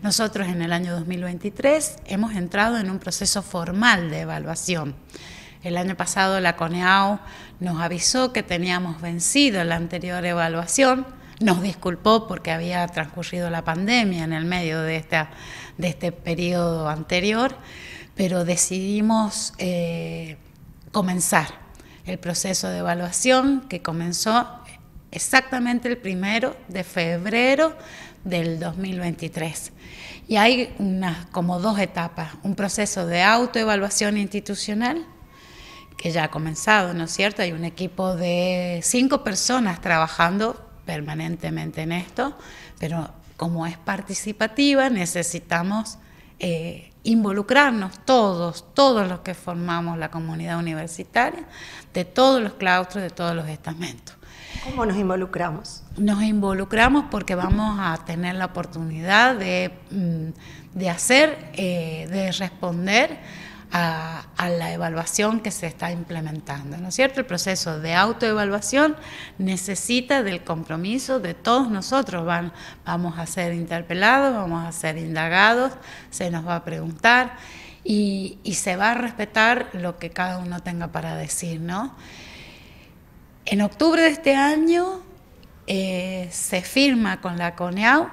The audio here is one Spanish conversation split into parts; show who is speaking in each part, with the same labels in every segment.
Speaker 1: Nosotros en el año 2023 hemos entrado en un proceso formal de evaluación. El año pasado la CONEAU nos avisó que teníamos vencido la anterior evaluación, nos disculpó porque había transcurrido la pandemia en el medio de, de este periodo anterior, pero decidimos eh, comenzar el proceso de evaluación que comenzó exactamente el primero de febrero del 2023. Y hay unas como dos etapas, un proceso de autoevaluación institucional que ya ha comenzado, ¿no es cierto? Hay un equipo de cinco personas trabajando permanentemente en esto, pero como es participativa necesitamos eh, involucrarnos todos, todos los que formamos la comunidad universitaria, de todos los claustros, de todos los estamentos. ¿Cómo nos involucramos? Nos involucramos porque vamos a tener la oportunidad de, mm, hacer, eh, de responder a, la evaluación que se está implementando, ¿no es cierto? El proceso de autoevaluación necesita del compromiso de todos nosotros. Van, vamos a ser interpelados, vamos a ser indagados, se nos va a preguntar y, y se va a respetar lo que cada uno tenga para decir, ¿no? En octubre de este año eh, se firma con la CONEAU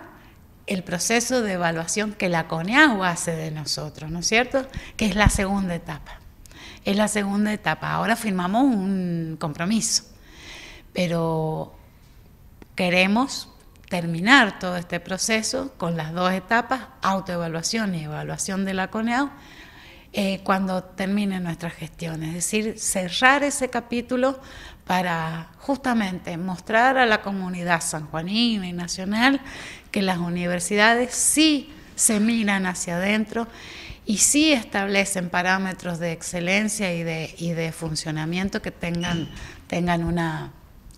Speaker 1: el proceso de evaluación que la CONEAU hace de nosotros, ¿no es cierto? Que es la segunda etapa. Es la segunda etapa. Ahora firmamos un compromiso, pero queremos terminar todo este proceso con las dos etapas, autoevaluación y evaluación de la CONEAU, eh, cuando termine nuestra gestión, es decir, cerrar ese capítulo para justamente mostrar a la comunidad sanjuanina y nacional que las universidades sí se miran hacia adentro y sí establecen parámetros de excelencia y de, funcionamiento que tengan,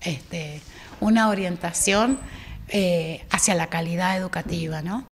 Speaker 1: este, una, orientación eh, hacia la calidad educativa, ¿no?